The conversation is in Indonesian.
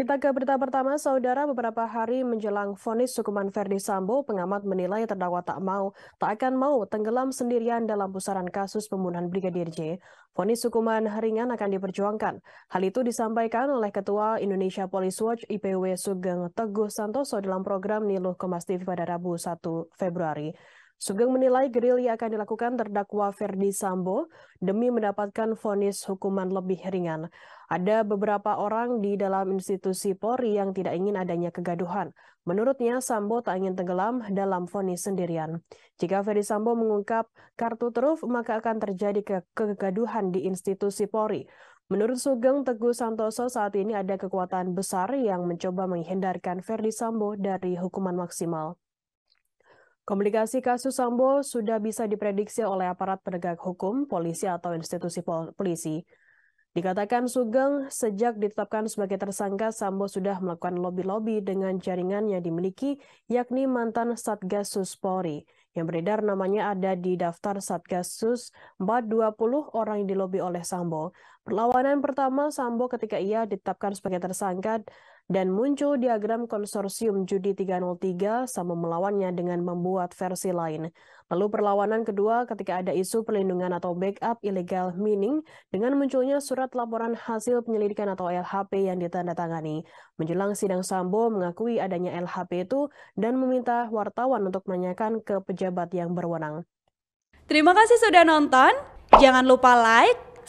Kita ke berita pertama, saudara beberapa hari menjelang vonis hukuman Verdi Sambo, pengamat menilai terdakwa tak mau, tak akan mau tenggelam sendirian dalam pusaran kasus pembunuhan Brigadir J. Vonis hukuman ringan akan diperjuangkan. Hal itu disampaikan oleh Ketua Indonesia Police Watch IPW Sugeng Teguh Santoso dalam program Niluh Kemas TV pada Rabu 1 Februari. Sugeng menilai gerilya akan dilakukan terdakwa Ferdi Sambo demi mendapatkan vonis hukuman lebih ringan. Ada beberapa orang di dalam institusi Polri yang tidak ingin adanya kegaduhan. Menurutnya, Sambo tak ingin tenggelam dalam vonis sendirian. Jika Ferdi Sambo mengungkap kartu truf, maka akan terjadi ke kegaduhan di institusi Polri. Menurut Sugeng Teguh Santoso, saat ini ada kekuatan besar yang mencoba menghindarkan Ferdi Sambo dari hukuman maksimal. Komplikasi kasus Sambo sudah bisa diprediksi oleh aparat penegak hukum, polisi, atau institusi pol polisi. Dikatakan Sugeng, sejak ditetapkan sebagai tersangka, Sambo sudah melakukan lobi-lobi dengan jaringan yang dimiliki, yakni mantan Satgasus Polri, Yang beredar namanya ada di daftar Satgasus 420 orang yang dilobi oleh Sambo. Perlawanan pertama Sambo ketika ia ditetapkan sebagai tersangka dan muncul diagram konsorsium judi 303 Sambo melawannya dengan membuat versi lain. Lalu perlawanan kedua ketika ada isu perlindungan atau backup ilegal mining dengan munculnya surat laporan hasil penyelidikan atau LHP yang ditandatangani. Menjelang sidang Sambo mengakui adanya LHP itu dan meminta wartawan untuk menanyakan ke pejabat yang berwenang. Terima kasih sudah nonton. Jangan lupa like,